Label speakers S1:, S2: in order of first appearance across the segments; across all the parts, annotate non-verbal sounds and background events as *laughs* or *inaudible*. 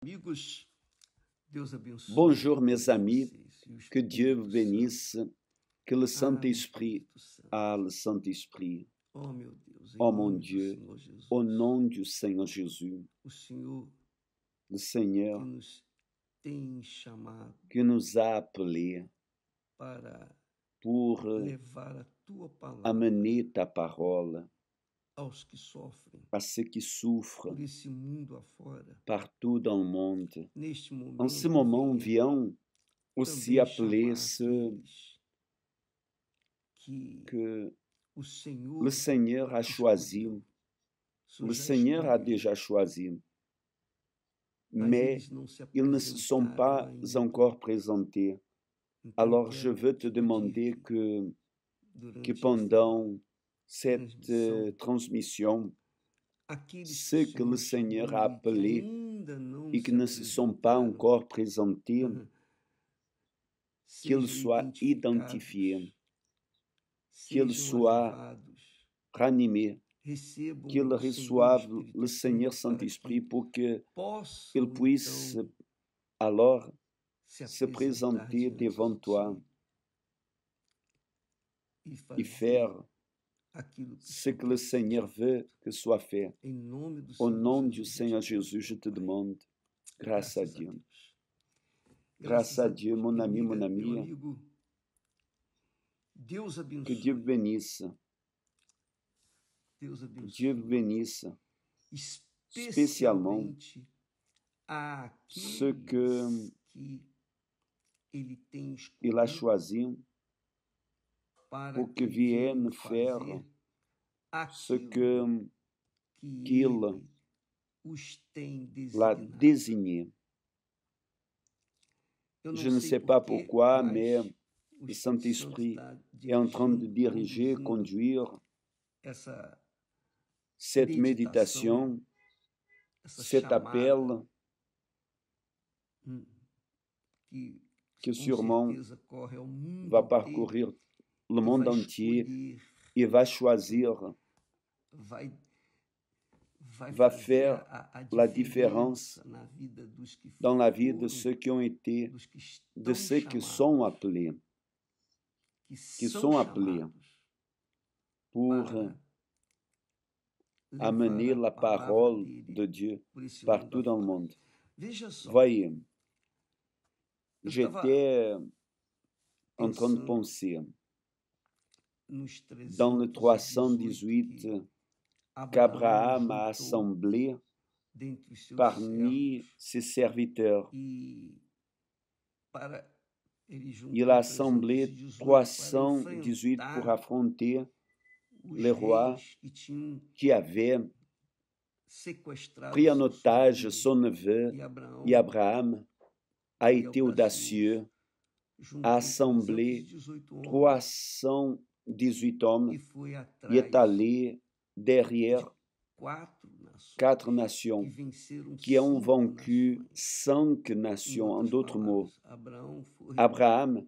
S1: Amigos, Deus abençoe. Bonjour,
S2: mes amis. Que Dieu vous bénisse. Que le ah, Saint-Esprit, ah, le Saint-Esprit.
S1: Oh, meu Deus, oh mon
S2: Dieu, au nom du Seigneur Jésus,
S1: le
S2: Seigneur
S1: que
S2: nous a appelés pour
S1: amener
S2: ta parole à ceux qui souffrent partout dans le monde. en ce moment, vient aussi appeler ceux que
S1: le
S2: Seigneur a choisi. Le Seigneur a déjà choisi. Mais ils ne se sont pas encore présentés. Alors je veux te demander que, que pendant cette euh, uhum. transmission, ce que le Seigneur a appelé et qui ne se sont pas encore présentés, qu'ils soient identifiés, qu'ils soient ranimés, qu'ils reçoivent le Seigneur Saint-Esprit pour qu'ils puissent alors se présenter devant toi et faire aquilo que o que le que sua fé, Em nome do Senhor Jesus du te demande graças a Deus, graças a Deus, mon ami, mon ami. Deus abençoe. Que Deus bénisse. Deus abençoe. Dieu bénisse. Spécialement ceux que
S1: ele
S2: a choisi pour que vienne faire ce que qu'il l'a désigné. Je ne sais pas pourquoi, mais le Saint-Esprit est en train de diriger, conduire cette méditation, cet appel hum, que sûrement va parcourir le monde entier et va choisir, va faire la différence dans la vie de ceux qui ont été, de ceux qui sont appelés, qui sont appelés pour amener la parole de Dieu partout dans le monde. Voyez, j'étais en train de penser dans le 318 qu'Abraham a assemblé parmi ses serviteurs. Il a assemblé 318 pour affronter les rois qui avaient pris en otage son neveu et Abraham a été audacieux, à assembler 318 18 hommes et est allé derrière quatre nations qui ont vaincu cinq nations. En d'autres mots, Abraham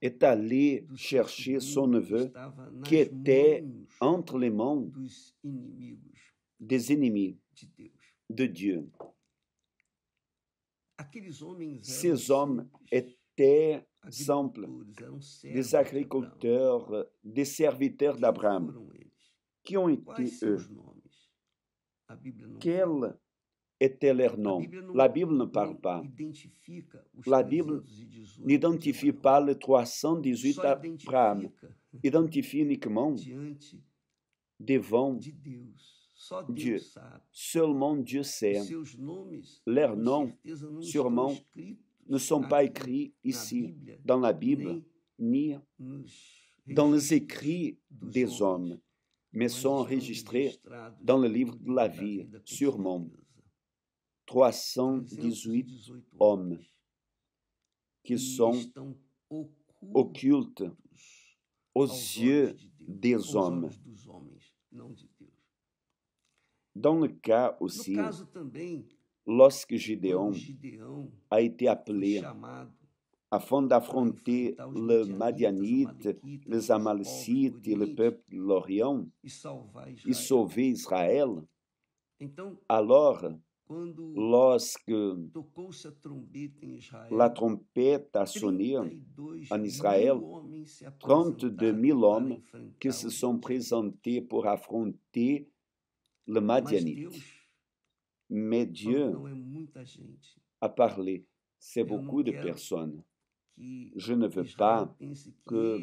S2: est allé chercher son neveu qui était entre les mains des ennemis de Dieu. Ces hommes étaient exemple des agriculteurs, euh, des serviteurs d'Abraham. Qui ont été eux Quel était leur nom La Bible ne parle pas. La Bible e n'identifie pas les 318 Abraham, *laughs* identifie uniquement devant Dieu. Seulement Dieu sait. Leurs noms, sûrement, ne sont pas écrits ici dans la Bible ni dans les écrits des hommes, mais sont enregistrés dans le livre de la vie, sûrement 318 hommes qui sont occultes aux yeux des hommes. Dans le cas aussi Lorsque Gideon a été appelé afin d'affronter le Madianite, les Amalécites et le peuple de l'Orient
S1: e
S2: et sauver Israël, alors lorsque la trompette a sonné e en Israël, 32 000 hommes qui se sont présentés pour affronter le Madianite. Mais Dieu a parlé. C'est beaucoup de personnes. Je ne veux pas que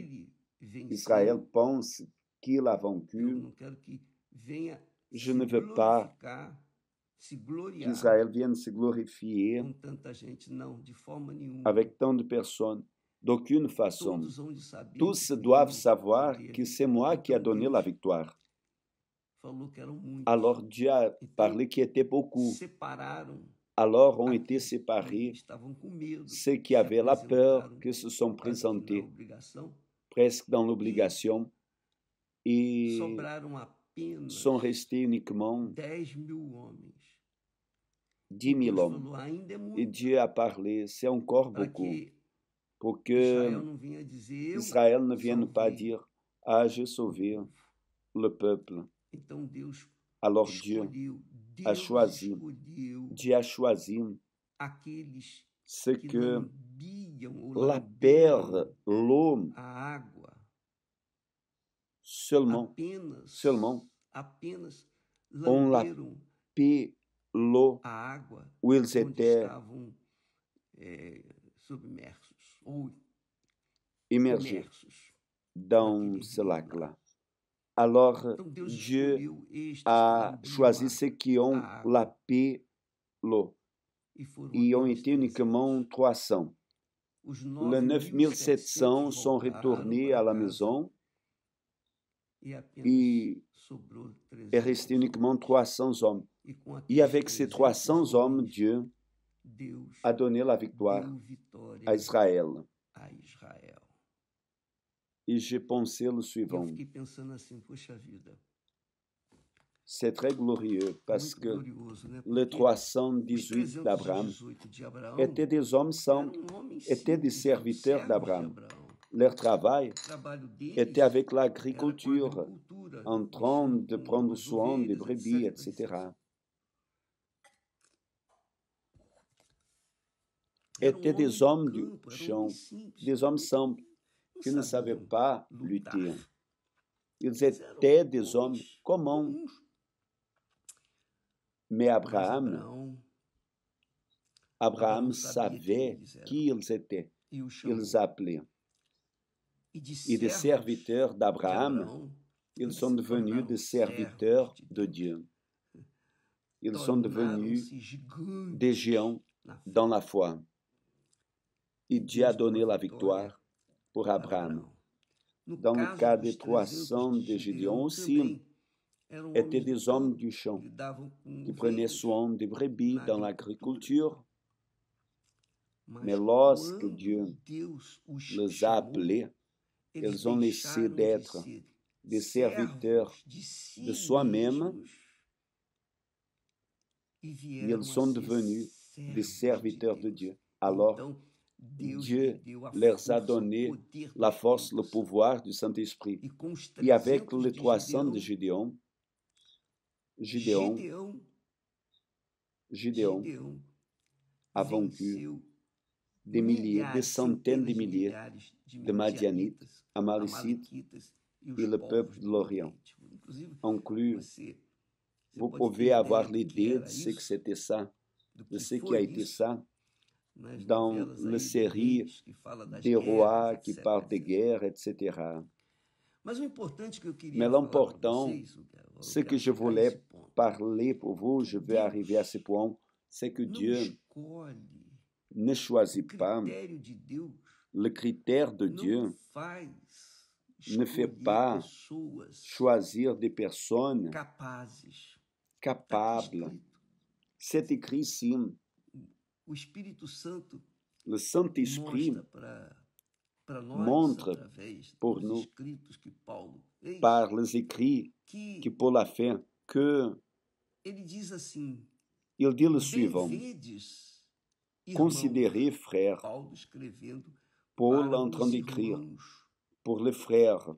S2: Israël pense qu'il a vaincu. Je ne veux pas
S1: qu'Israël
S2: vienne se glorifier avec tant de personnes. D'aucune façon, tous doivent savoir que c'est moi qui ai donné la victoire. Alors Dieu a parlé qui était beaucoup. Alors ont été né? séparés ceux qui avaient la peur, que se sont é présentés presque dans l'obligation et sont restés uniquement 10 mil homens e é Dieu a parlé, c'est encore beaucoup, pour que Israel não vinha pas dire, ah, j'ai sauvé le peuple. Então Deus a Deus escolheu, a choisi, aqueles a choisi ceux que labèrent l'eau seulement, seulement
S1: eles estavam submersos, où ils
S2: étaient immergés dans ce lac-là. Alors, Dieu a choisi ceux qui ont la paix, l'eau. et ont été uniquement 300. Les 9700 sont retournés à la maison et e il resté uniquement 300 hommes. Et e avec ces 300 hommes, Dieu a donné la victoire à Israël et j'ai pensé le suivant. C'est très glorieux parce que les 318 d'Abraham e étaient des hommes étaient des serviteurs d'Abraham. Leur travail était avec l'agriculture, en train de prendre soin des brebis, etc. Étaient um um des hommes du champ, des hommes simples ils ne savaient pas lutter. Ils étaient des hommes communs. Mais Abraham, Abraham savait qui ils étaient. Ils e appelaient. Et des e serviteurs d'Abraham, ils sont devenus des serviteurs de Dieu. Ils sont devenus des géants dans la foi. Et Dieu a donné la victoire Abraham. Dans le cas des 300 de Gédéon aussi, étaient des hommes du champ qui prenaient soin des brebis dans l'agriculture. Mais lorsque Dieu les a appelés, ils ont laissé d'être des serviteurs de soi-même.
S1: E ils sont
S2: devenus des serviteurs de Dieu. Alors, Dieu leur a donné la force, le pouvoir du Saint-Esprit. Et e avec les 300 de Gédéon, Gédéon, Gédéon a vaincu des milliers, des centaines de milliers de Madianites, Amalicites e et le peuple de l'Orient. Inclus, vous pouvez avoir l'idée de ce que c'était ça, de ce qui a été ça dans la série des rois qui parlent des guerres, etc.
S1: Mais l'important,
S2: ce que je voulais parler pour vous, je vais arriver à ce point, c'est que Dieu ne choisit pas. Le critère de Dieu ne fait pas choisir des personnes capables. C'est écrit ici.
S1: o Espírito Santo
S2: Le Saint -Esprit mostra
S1: para nós montre
S2: através por nous escritos que Paulo fez, par les écrits que, que Paul a fé que
S1: ele diz assim
S2: ele diz le suivant
S1: vedes,
S2: irmão, frères Paulo
S1: escrevendo
S2: Paul en train d'écrire pour les frères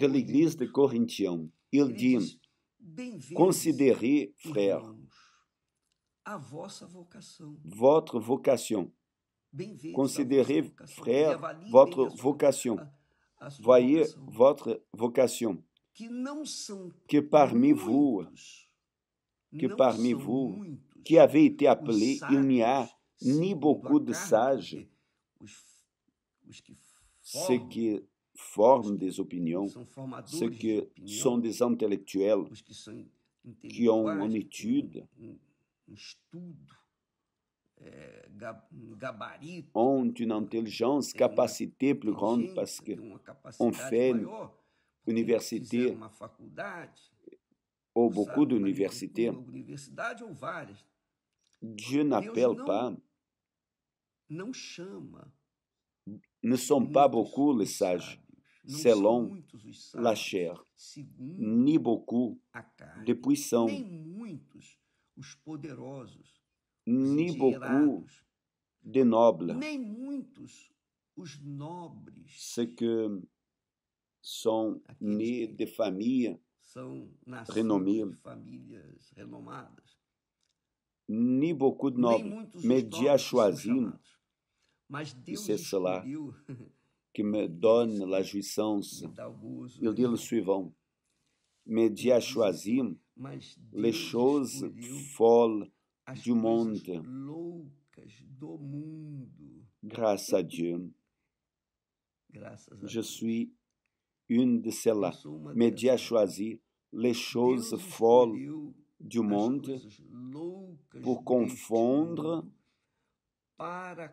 S2: de l'église de Corinthiens ele diz considerei, frères irmãos,
S1: a vossa vocação.
S2: Votre vocation. Considérez, frère, votre vocation. Voyez votre vocation. Que parmi vous, que parmi vous, que avez été appelés, il n'y a ni beaucoup de sages, ceux qui forment des opinions, ceux qui sont des intellectuels, qui ont une étude, ont une intelligence, capacité plus grande parce qu'on fait une université ou beaucoup d'universités. Dieu n'appelle pas, ne sont pas beaucoup les sages selon la chair, ni beaucoup de puissants,
S1: os poderosos,
S2: os muitos de nobres, nem
S1: muitos os nobres.
S2: Ceux que sont nés de família
S1: são renommées, de famílias renomadas.
S2: Ni beaucoup de nobles, mais Dieu choisit, et c'est que me donne la jouissance. Eu dis le suivant, mais Dieu as coisas folles a Deus. Graças a Deus, je suis une de celles Me dia Dieu a choisi les choses folles du monde pour confondre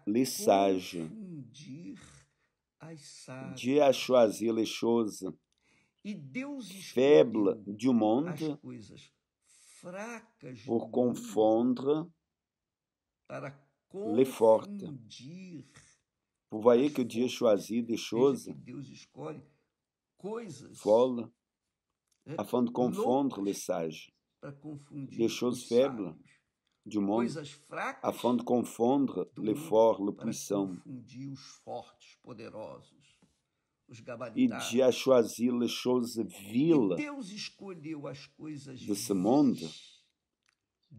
S2: les sages. Dieu a choisi les feble du monde por confondre les fortes. Vous voyez que Dieu choisit des choses folles eh, afin de confondre les sages, des choses faibles du monde afin de confondre les forts, les poderosos os gabaritados. E de Achoazila Souza Vila. Deus
S1: escolheu as coisas desse mundo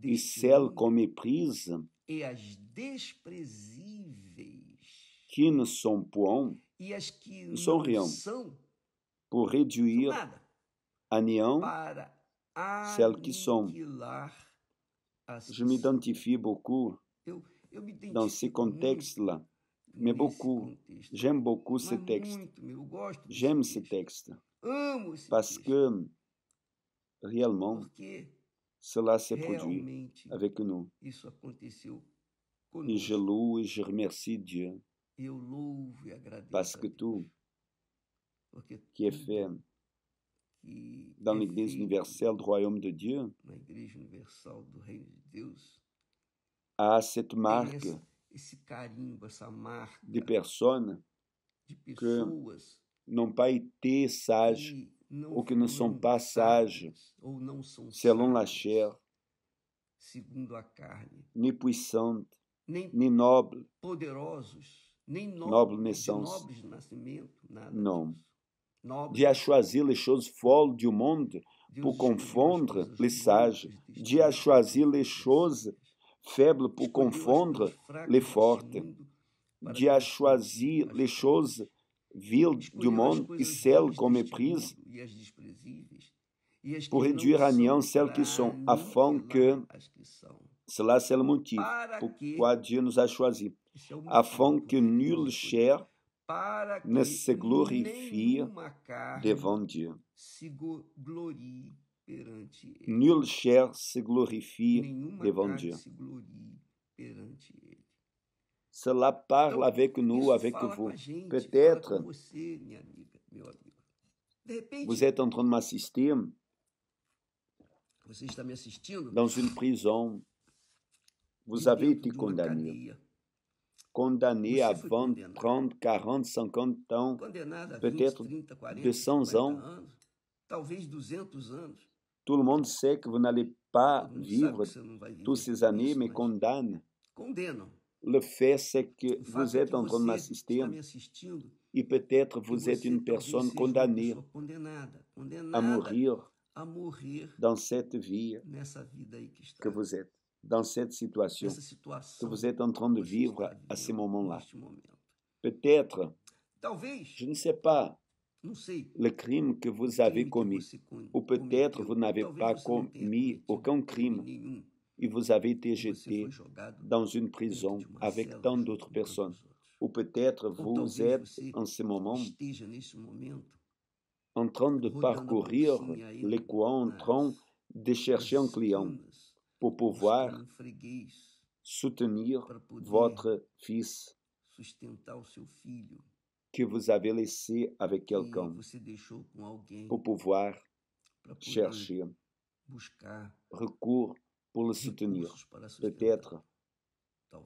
S2: e céu como prisa
S1: e as desprezíveis
S2: que não são pão
S1: e as que não são, são
S2: por reduir a neão para céu que são. eu, eu me identifico dans ce contexte-là. mais beaucoup. J'aime beaucoup ce texte. J'aime ce texte. Parce que, réellement, cela s'est produit avec nous.
S1: Et
S2: je loue et je remercie Dieu.
S1: E
S2: Parce que tout qui est fait dans l'Église universelle du royaume de Dieu a cette marque
S1: esse carimbo, essa marca
S2: de persona de pessoas que não vai ter sage ou que não são passagens ou não são selon é lacher
S1: segundo a carne
S2: nem puissante nem, nem noble
S1: poderosos nem noble, noble naissance. nobres de nascimento nada não
S2: disso. Noble. de choisir les choses folles du monde Deus pour confondre les sages, de choisir les choses faible pour confondre les fortes, de a choisi les choses viles du monde et celles qu'on méprise pour réduire à néant celles qui sont, afin que cela c'est le motif pourquoi Dieu nous a choisis, afin que nul cher
S1: ne se glorifie devant Dieu.
S2: Nul cher se glorifie devant Dieu. Cela parle então, avec nous, avec vous. Peut-être vous êtes en train de m'assister dans une prison. Vous avez été condamné. Condamné à 20, 30, 40, 50 ans, peut-être de 100 ans,
S1: talvez 200 anos.
S2: Tout le monde sait que vous n'allez pas vivre tous ces années, mais condamne. Le fait, c'est que vous êtes en train de m'assister et peut-être vous êtes une personne condamnée
S1: à mourir
S2: dans cette vie que vous êtes, dans cette situation que vous êtes en train de vivre à ce moment-là. Peut-être, je ne sais pas, le crime que vous avez commis, ou peut-être vous n'avez pas commis aucun crime et vous avez été jeté dans une prison avec tant d'autres personnes, ou peut-être vous êtes en ce moment en train de parcourir les coins en train de chercher un client pour pouvoir soutenir votre fils que vous avez laissé avec quelqu'un pour pouvoir chercher recours pour le soutenir. Peut-être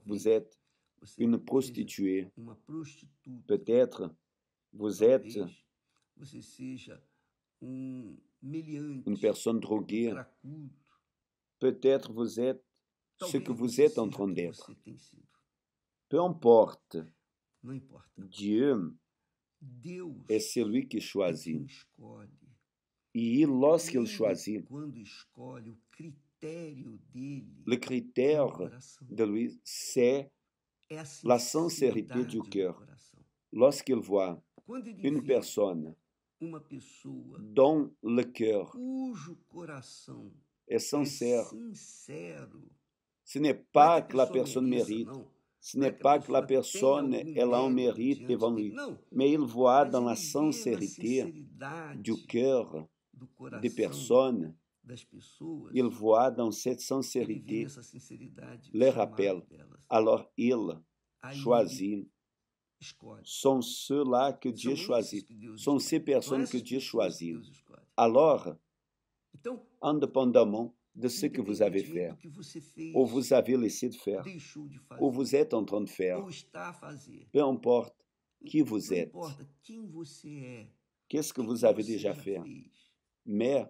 S2: vous êtes une prostituée. Peut-être vous êtes
S1: une
S2: personne droguée. Peut-être vous êtes ce que vous êtes en train d'être. Peu importe não importa. Dieu Deus é celui que choisit. Escolhe. Et lorsqu'il choisit, quando escolhe, o critério dele, le critère de lui, c'est la sincérité du cœur. Lorsqu'il voit une personne uma pessoa dont le cœur
S1: cujo coração
S2: é sincero, ce n'est é pas que la personne mérite. Não. Ce n'est pas que la personne elle a un mérite devant lui, mais il voit dans la sincérité du cœur des personnes, il voit dans cette sincérité les rappels. Alors il choisit São ceux-là que Dieu choisit. São ces personnes que Dieu choisit. Alors, então indépendamment de ce que vous avez fait,
S1: ou vous avez
S2: laissé de faire, ou vous êtes en train de faire, peu importe qui vous êtes, qu'est-ce que vous avez déjà fait. Mais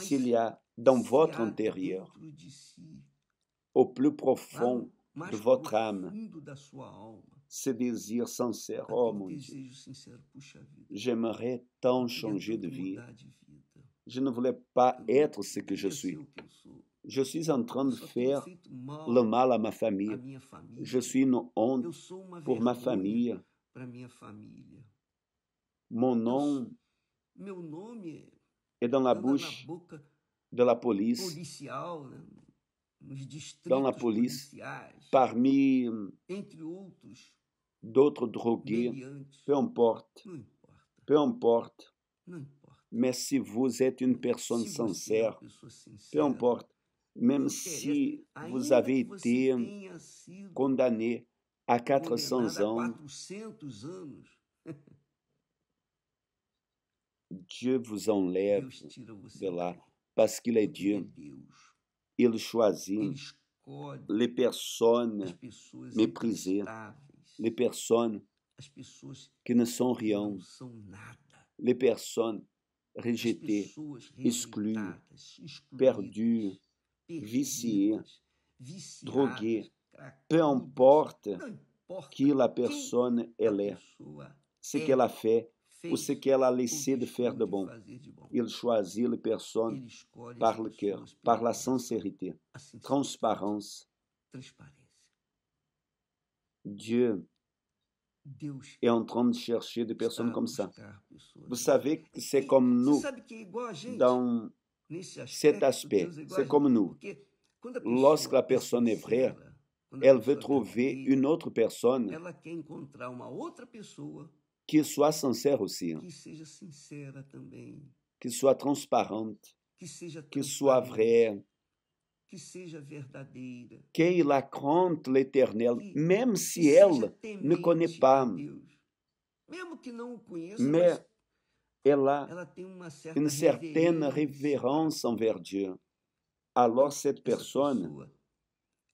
S2: s'il y a dans votre intérieur, au plus profond de votre âme, ce désir sincère, oh mon Dieu, j'aimerais tant changer de vie, je ne voulais pas être ce que je suis. Je suis en train de faire le mal à ma famille. Je suis une honte pour ma famille. Mon nom est dans la bouche de la police,
S1: dans la police,
S2: parmi hum, d'autres drogués, peu importe, peu importe. Mais si vous êtes une personne sincère, peu importe, même si vous avez été condamné à 400 ans,
S1: *laughs*
S2: Dieu vous enlève de là parce qu'il est Dieu. Il choisit les personnes méprisées, les personnes qui ne sont rien, les personnes rejeté, exclu, perdu, vicié, drogué, peu importe qui la personne elle est, ce qu'elle a fait ou ce qu'elle a laissé de faire de bon. Il choisit la personne par le cœur, par la sincérité, transparence. Dieu est en train de chercher des personnes comme ça. Vous savez que c'est comme nous dans cet aspect. C'est comme nous. Lorsque la personne est vraie, elle veut trouver une autre personne qui soit sincère aussi, hein. qui soit transparente, qui soit vraie, la compte l'Éternel, même si elle ne connaît pas. Mais elle a une certaine révérence envers Dieu. Alors cette personne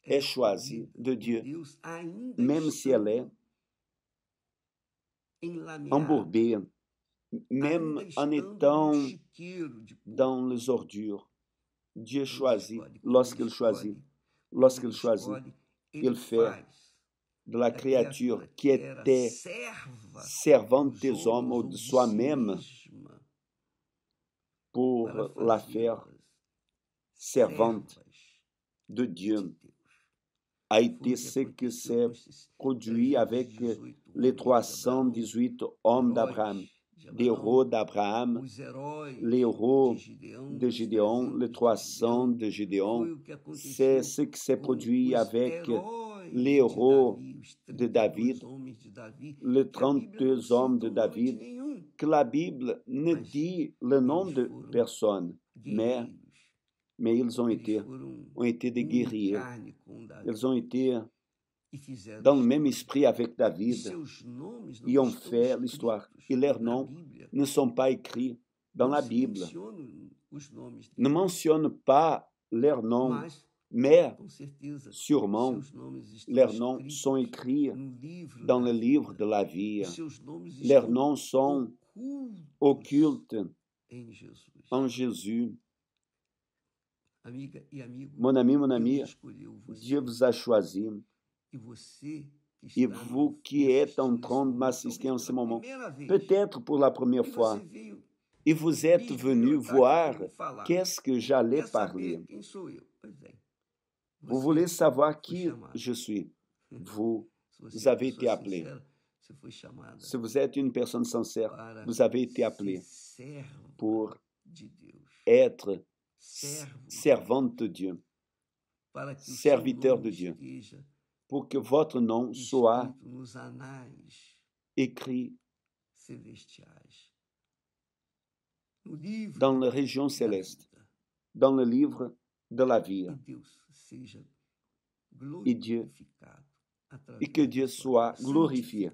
S2: est choisie de Dieu, même si elle est
S1: embourbée,
S2: même en étant um dans les ordures. Dieu choisit lorsqu'il choisit. Lorsqu'il choisit, il fait de la créature qui était servante des hommes ou de soi-même pour la faire servante de Dieu a été ce qui s'est produit avec les 318 hommes d'Abraham les héros d'Abraham, les héros de Gédéon, les 300 de Gédéon. C'est ce qui s'est produit avec les héros de David, e les 32 hommes de David, que la Bible ne dit le nom de personne, mais, mais ils ont été, ont été des um guerriers. Ils ont été dans le même esprit avec David et ont fait l'histoire. Et leurs noms ne sont pas écrits dans la Bible. Ne mentionne pas leurs noms, mais sûrement leurs noms sont écrits dans le livre de la vie. Leurs noms sont occultes en Jésus. Mon ami, mon ami, Dieu vous a choisi. Et vous qui êtes en train de m'assister en ce moment, peut-être pour la première e fois, et e vous êtes venu voir qu'est-ce que j'allais parler. Vous voulez savoir qui je suis. *laughs* Vous, vous avez été appelé. Si vous êtes une personne sincère, vous avez été appelé pour être servante de Dieu, serviteur de Dieu, pour que votre nom soit écrit dans la région céleste, dans le livre de la vie. Et Dieu, et que Dieu soit glorifié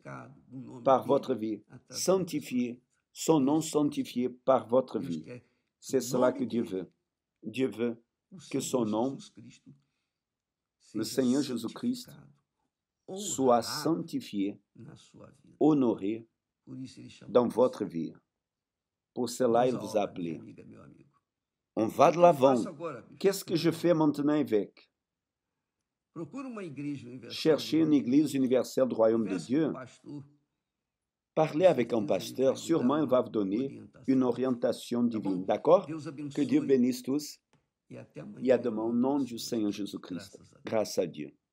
S2: par votre vie, sanctifié, son nom sanctifié par votre vie. C'est cela que Dieu veut. Dieu veut que son nom le Seigneur Jésus-Christ soit sanctifié, honoré dans votre vie. Pour cela, il vous a appelé. On va de l'avant. Qu'est-ce que je fais maintenant, évêque?
S1: Cherchez une
S2: église universelle du royaume de Dieu. Parlez avec un pasteur, sûrement il va vous donner une orientation divine. D'accord Que Dieu bénisse tous. e até amanhã, e é em nome do Senhor Jesus Cristo. Graças a Deus. Graças a Deus.